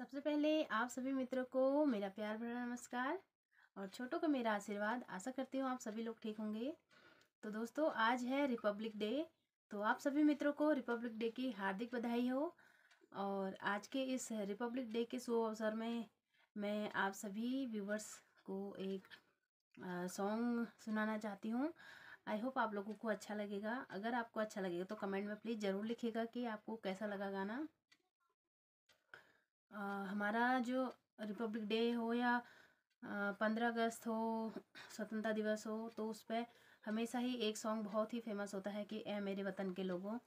सबसे पहले आप सभी मित्रों को मेरा प्यार भरा नमस्कार और छोटों को मेरा आशीर्वाद आशा करती हूँ आप सभी लोग ठीक होंगे तो दोस्तों आज है रिपब्लिक डे तो आप सभी मित्रों को रिपब्लिक डे की हार्दिक बधाई हो और आज के इस रिपब्लिक डे के शो अवसर में मैं आप सभी व्यूवर्स को एक सॉन्ग सुनाना चाहती हूँ आई होप आप लोगों को अच्छा लगेगा अगर आपको अच्छा लगेगा तो कमेंट में प्लीज़ ज़रूर लिखेगा कि आपको कैसा लगा गाना हमारा जो रिपब्लिक डे हो या पंद्रह अगस्त हो स्वतंत्रता दिवस हो तो उस पर हमेशा ही एक सॉन्ग बहुत ही फेमस होता है कि ए मेरे वतन के लोगों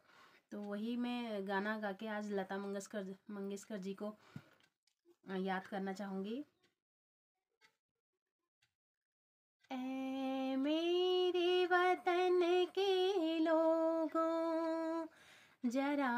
तो वही मैं गाना गा के आज लता मंगेशकर मंगेशकर जी को याद करना चाहूँगी ए मेरे वतन के लोगों जरा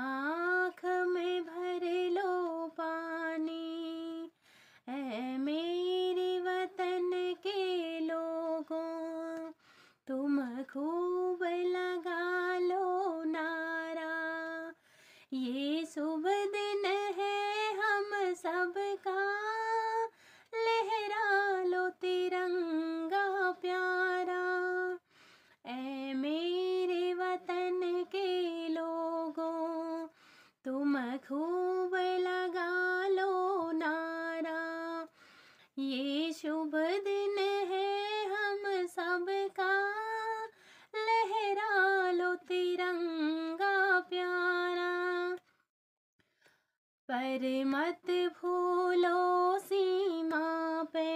पर मत भूलो सीमा पे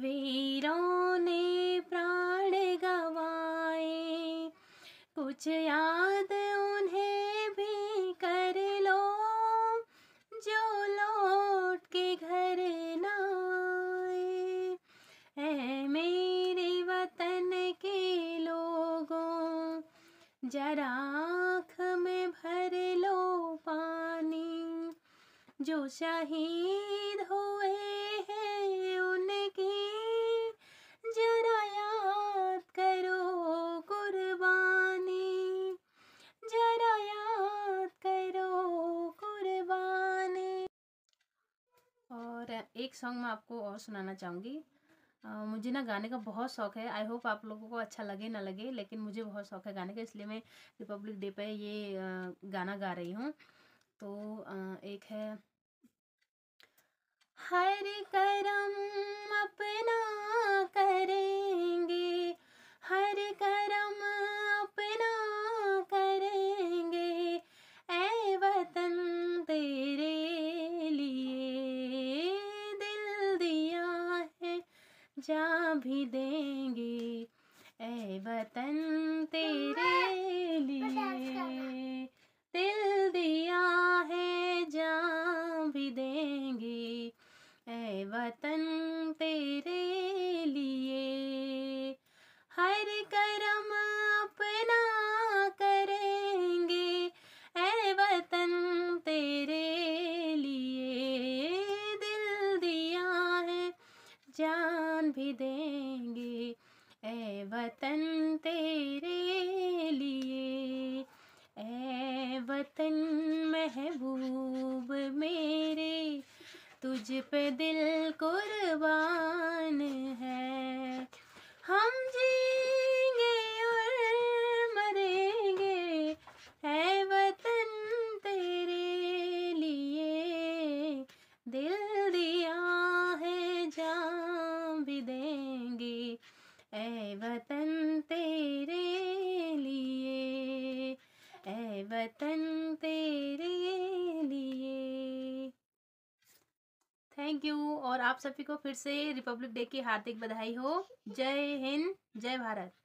वीरों ने प्राण गवाए कुछ याद उन्हें भी कर लो जो लौट के घर न आए ऐ मेरे वतन के लोगों जरा जो शहीद हुए हैं उनकी जरा याद करो कुर्बानी जरा याद करो कुर्बानी और एक सॉन्ग मैं आपको और सुनाना चाहूँगी Uh, मुझे ना गाने का बहुत शौक है आई होप आप लोगों को अच्छा लगे ना लगे लेकिन मुझे बहुत शौक है गाने का इसलिए मैं रिपब्लिक डे पे ये गाना गा रही हूँ तो एक है हर करम अपना करेंगे हर करम अपना करेंगे ऐ वतन तेरे लिए दिल दिया है जा भी देंगे ऐ वतन जाएंगे ए वतन तेरे लिए ए वतन महबूब मेरे तुझ पे दिल को वतन तेरे लिए थैंक यू और आप सभी को फिर से रिपब्लिक डे की हार्दिक बधाई हो जय हिंद जय भारत